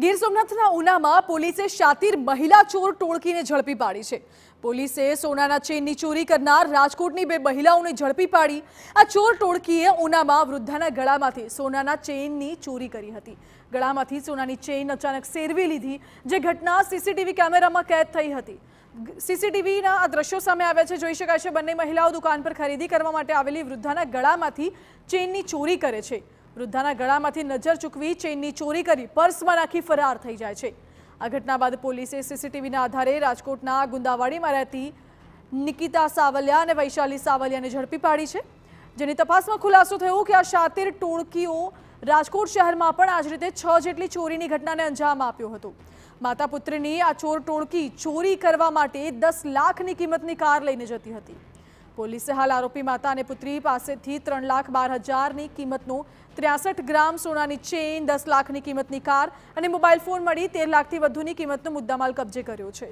ગીર સોમનાથના ઉનામાં પોલીસે શાતિર મહિલા ચોર ટોળકીને ઝડપી પાડી છે પોલીસે સોનાના ચેનની ચોરી કરનાર રાજકોટની બે મહિલાઓને ઝડપી પાડી આ ચોર ટોળકીએ ઉનામાં વૃદ્ધાના ગળામાંથી સોનાના ચેનની ચોરી કરી હતી ગળામાંથી સોનાની ચેઇન અચાનક સેરવી લીધી જે ઘટના સીસીટીવી કેમેરામાં કેદ થઈ હતી સીસીટીવીના આ દ્રશ્યો સામે આવ્યા છે જોઈ શકાય છે બંને મહિલાઓ દુકાન પર ખરીદી કરવા માટે આવેલી વૃદ્ધાના ગળામાંથી ચેઇનની ચોરી કરે છે વૃદ્ધાના ગળામાંથી નજર ચૂકવી ચેઇનની ચોરી કરી પર્સમાં નાખી ફરાર થઈ જાય છે આ ઘટના બાદ પોલીસે સીસીટીવીના આધારે રાજકોટના ગુંદાવાડીમાં રહેતી નિકિતા સાવલિયા અને વૈશાલી સાવલિયાને ઝડપી પાડી છે જેની તપાસમાં ખુલાસો થયો કે આ શાતિર ટોળકીઓ રાજકોટ શહેરમાં પણ આજ રીતે છ જેટલી ચોરીની ઘટનાને અંજામ આપ્યો હતો માતા પુત્રની આ ચોર ટોળકી ચોરી કરવા માટે દસ લાખની કિંમતની કાર લઈને જતી હતી પોલીસે હાલ આરોપી માતા અને પુત્રી પાસેથી ત્રણ લાખ બાર હજારની કિંમતનું ત્રેસઠ ગ્રામ સોનાની ચેઇન દસ લાખની કિંમતની કાર અને મોબાઈલ ફોન મળી તેર લાખથી વધુની કિંમતનો મુદ્દામાલ કબજે કર્યો છે